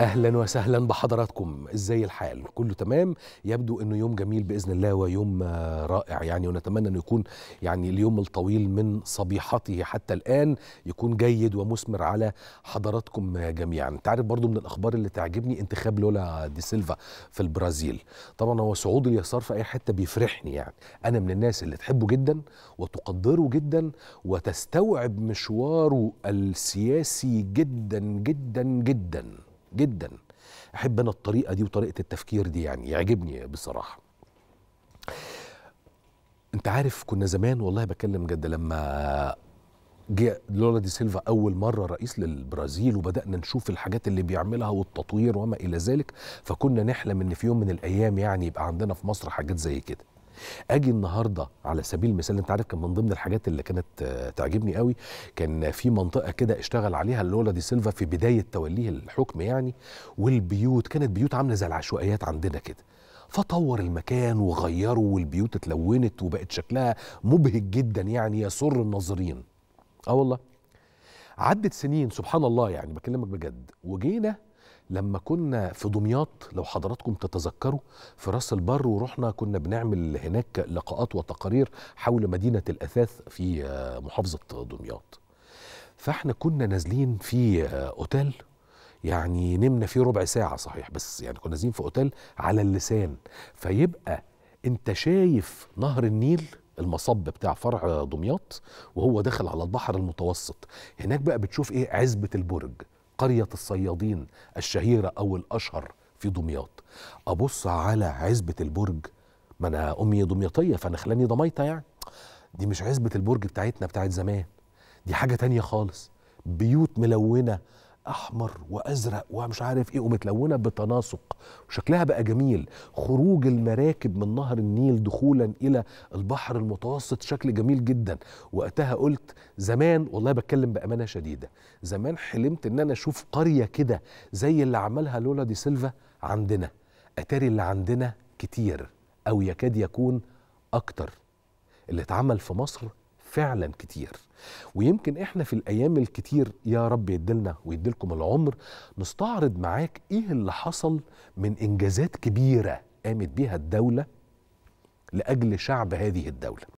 اهلا وسهلا بحضراتكم ازاي الحال كله تمام يبدو انه يوم جميل باذن الله ويوم رائع يعني ونتمنى انه يكون يعني اليوم الطويل من صبيحته حتى الان يكون جيد ومثمر على حضراتكم جميعا انت عارف برضو من الاخبار اللي تعجبني انتخاب لولا دي سيلفا في البرازيل طبعا هو صعود اليسار في اي حته بيفرحني يعني انا من الناس اللي تحبه جدا وتقدره جدا وتستوعب مشواره السياسي جدا جدا جدا جدا احب انا الطريقه دي وطريقه التفكير دي يعني يعجبني بصراحه انت عارف كنا زمان والله بكلم جد لما جه لولا دي سيلفا اول مره رئيس للبرازيل وبدانا نشوف الحاجات اللي بيعملها والتطوير وما الى ذلك فكنا نحلم ان في يوم من الايام يعني يبقى عندنا في مصر حاجات زي كده اجي النهارده على سبيل المثال انت عارف كان من ضمن الحاجات اللي كانت آه، تعجبني قوي كان في منطقه كده اشتغل عليها اللولا دي سيلفا في بدايه توليه الحكم يعني والبيوت كانت بيوت عامله زي العشوائيات عندنا كده فطور المكان وغيره والبيوت اتلونت وبقت شكلها مبهج جدا يعني يسر الناظرين اه والله عدت سنين سبحان الله يعني بكلمك بجد وجينا لما كنا في دمياط لو حضراتكم تتذكروا في راس البر ورحنا كنا بنعمل هناك لقاءات وتقارير حول مدينه الاثاث في محافظه دمياط فاحنا كنا نازلين في اوتيل يعني نمنا فيه ربع ساعه صحيح بس يعني كنا نازلين في اوتيل على اللسان فيبقى انت شايف نهر النيل المصب بتاع فرع دمياط وهو داخل على البحر المتوسط هناك بقى بتشوف ايه عزبه البرج قرية الصيادين الشهيرة أو الأشهر في دمياط أبص على عزبة البرج ما أنا أمي دمياطية فنخلاني ضميطة يعني دي مش عزبة البرج بتاعتنا بتاعت زمان دي حاجة تانية خالص بيوت ملونة احمر وازرق ومش عارف ايه ومتلونه بتناسق وشكلها بقى جميل خروج المراكب من نهر النيل دخولا الى البحر المتوسط شكل جميل جدا وقتها قلت زمان والله بتكلم بامانه شديده زمان حلمت ان انا اشوف قريه كده زي اللي عملها لولا دي سيلفا عندنا اتاري اللي عندنا كتير او يكاد يكون اكتر اللي اتعمل في مصر فعلا كتير ويمكن احنا في الايام الكتير يا رب يديلنا ويديلكم العمر نستعرض معاك ايه اللي حصل من انجازات كبيره قامت بها الدوله لاجل شعب هذه الدوله